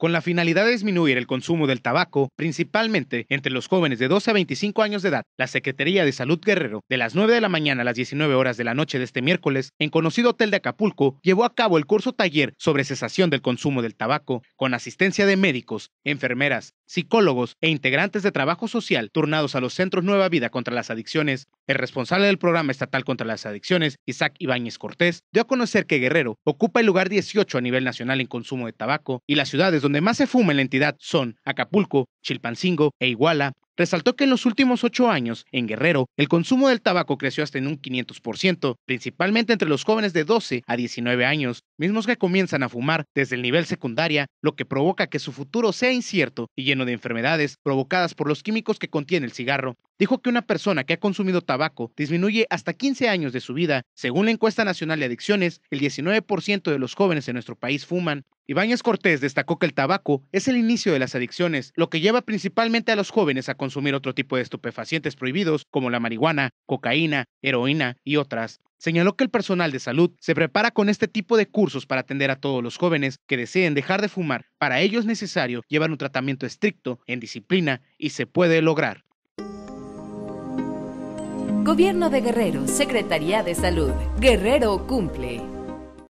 con la finalidad de disminuir el consumo del tabaco, principalmente entre los jóvenes de 12 a 25 años de edad. La Secretaría de Salud Guerrero, de las 9 de la mañana a las 19 horas de la noche de este miércoles, en conocido hotel de Acapulco, llevó a cabo el curso taller sobre cesación del consumo del tabaco, con asistencia de médicos, enfermeras, psicólogos e integrantes de trabajo social turnados a los centros Nueva Vida contra las Adicciones. El responsable del programa estatal contra las adicciones, Isaac Ibáñez Cortés, dio a conocer que Guerrero ocupa el lugar 18 a nivel nacional en consumo de tabaco y las ciudades donde más se fuma en la entidad son Acapulco, Chilpancingo e Iguala, resaltó que en los últimos ocho años, en Guerrero, el consumo del tabaco creció hasta en un 500%, principalmente entre los jóvenes de 12 a 19 años, mismos que comienzan a fumar desde el nivel secundaria, lo que provoca que su futuro sea incierto y lleno de enfermedades provocadas por los químicos que contiene el cigarro. Dijo que una persona que ha consumido tabaco disminuye hasta 15 años de su vida. Según la encuesta nacional de adicciones, el 19% de los jóvenes en nuestro país fuman. Ibáñez Cortés destacó que el tabaco es el inicio de las adicciones, lo que lleva principalmente a los jóvenes a consumir otro tipo de estupefacientes prohibidos como la marihuana, cocaína, heroína y otras. Señaló que el personal de salud se prepara con este tipo de cursos para atender a todos los jóvenes que deseen dejar de fumar. Para ello es necesario llevar un tratamiento estricto, en disciplina, y se puede lograr. Gobierno de Guerrero, Secretaría de Salud. Guerrero cumple.